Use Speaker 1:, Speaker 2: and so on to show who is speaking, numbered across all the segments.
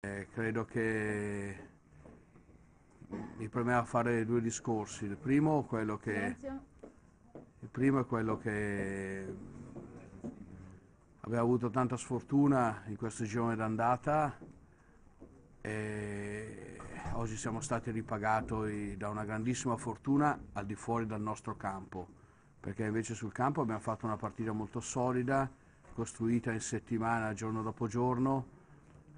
Speaker 1: Eh, credo che mi premeva fare due discorsi. Il primo, che, il primo, è quello che abbiamo avuto tanta sfortuna in questo girone d'andata e oggi siamo stati ripagati da una grandissima fortuna al di fuori dal nostro campo, perché invece sul campo abbiamo fatto una partita molto solida, costruita in settimana, giorno dopo giorno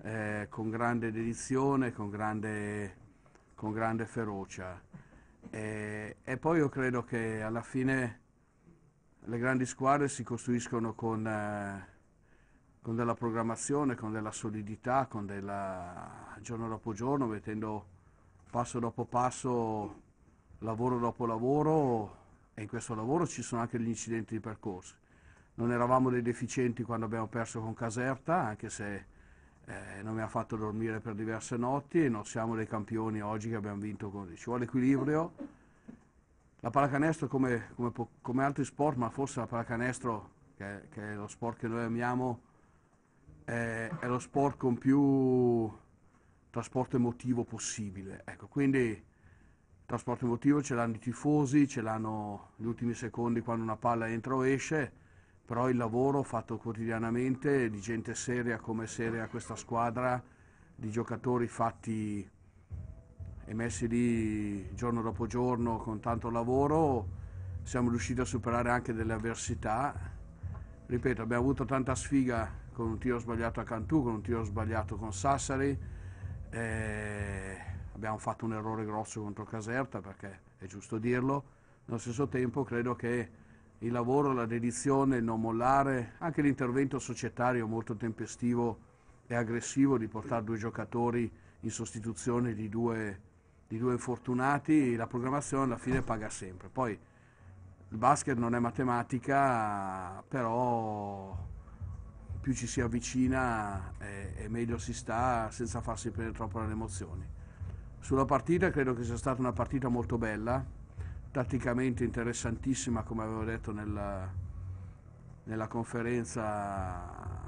Speaker 1: eh, con grande dedizione, con grande, con grande ferocia. E, e, poi io credo che alla fine le grandi squadre si costruiscono con, eh, con della programmazione, con della solidità, con della, giorno dopo giorno, mettendo passo dopo passo, lavoro dopo lavoro e in questo lavoro ci sono anche gli incidenti di percorso. Non eravamo dei deficienti quando abbiamo perso con Caserta, anche se eh, non mi ha fatto dormire per diverse notti e non siamo dei campioni oggi che abbiamo vinto così. Ci vuole equilibrio. La pallacanestro come, come, come altri sport, ma forse la pallacanestro, che, che, è lo sport che noi amiamo, è, è lo sport con più trasporto emotivo possibile. Ecco, quindi trasporto emotivo ce l'hanno i tifosi, ce l'hanno gli ultimi secondi quando una palla entra o esce però il lavoro fatto quotidianamente di gente seria come seria questa squadra, di giocatori fatti e messi lì giorno dopo giorno con tanto lavoro, siamo riusciti a superare anche delle avversità. Ripeto, abbiamo avuto tanta sfiga con un tiro sbagliato a Cantù, con un tiro sbagliato con Sassari. Eh, abbiamo fatto un errore grosso contro Caserta perché è giusto dirlo. Nello stesso tempo credo che il lavoro, la dedizione, il non mollare, anche l'intervento societario molto tempestivo e aggressivo di portare due giocatori in sostituzione di due, di due infortunati, la programmazione alla fine paga sempre. Poi il basket non è matematica, però più ci si avvicina e, e meglio si sta senza farsi prendere troppo dalle emozioni. Sulla partita credo che sia stata una partita molto bella, tatticamente interessantissima come avevo detto nella, nella conferenza